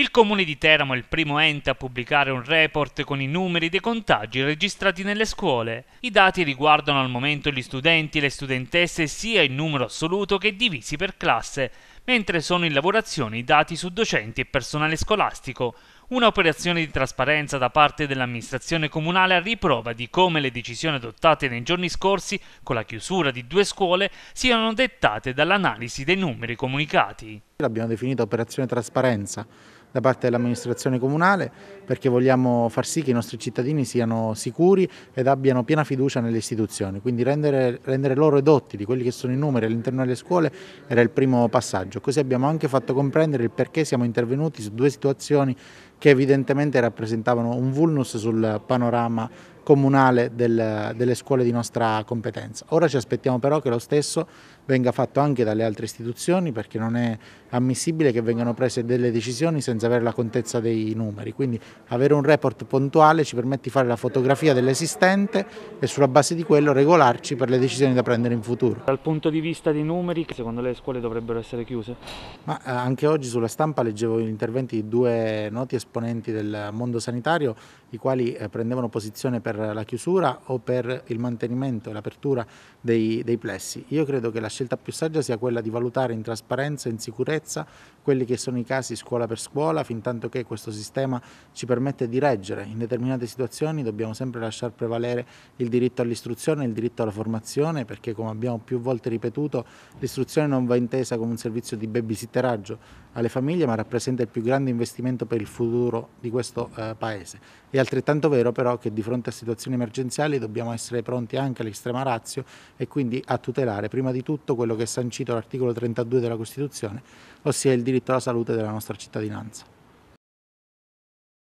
Il comune di Teramo è il primo ente a pubblicare un report con i numeri dei contagi registrati nelle scuole. I dati riguardano al momento gli studenti e le studentesse sia in numero assoluto che divisi per classe, mentre sono in lavorazione i dati su docenti e personale scolastico. Un'operazione di trasparenza da parte dell'amministrazione comunale a riprova di come le decisioni adottate nei giorni scorsi, con la chiusura di due scuole, siano dettate dall'analisi dei numeri comunicati. L'abbiamo definita operazione trasparenza da parte dell'amministrazione comunale perché vogliamo far sì che i nostri cittadini siano sicuri ed abbiano piena fiducia nelle istituzioni, quindi rendere, rendere loro edotti di quelli che sono i numeri all'interno delle scuole era il primo passaggio, così abbiamo anche fatto comprendere il perché siamo intervenuti su due situazioni che evidentemente rappresentavano un vulnus sul panorama comunale del, delle scuole di nostra competenza. Ora ci aspettiamo però che lo stesso venga fatto anche dalle altre istituzioni perché non è ammissibile che vengano prese delle decisioni senza avere la contezza dei numeri, quindi avere un report puntuale ci permette di fare la fotografia dell'esistente e sulla base di quello regolarci per le decisioni da prendere in futuro. Dal punto di vista dei numeri, secondo lei le scuole dovrebbero essere chiuse? Ma eh, anche oggi sulla stampa leggevo gli interventi di due noti esponenti del mondo sanitario i quali eh, prendevano posizione per per la chiusura o per il mantenimento e l'apertura dei, dei plessi. Io credo che la scelta più saggia sia quella di valutare in trasparenza e in sicurezza quelli che sono i casi scuola per scuola, fin tanto che questo sistema ci permette di reggere. In determinate situazioni dobbiamo sempre lasciar prevalere il diritto all'istruzione, il diritto alla formazione, perché come abbiamo più volte ripetuto, l'istruzione non va intesa come un servizio di babysitteraggio alle famiglie, ma rappresenta il più grande investimento per il futuro di questo eh, Paese. È altrettanto vero però che di fronte a situazioni emergenziali dobbiamo essere pronti anche all'estrema razio e quindi a tutelare prima di tutto quello che è sancito l'articolo 32 della Costituzione, ossia il diritto alla salute della nostra cittadinanza.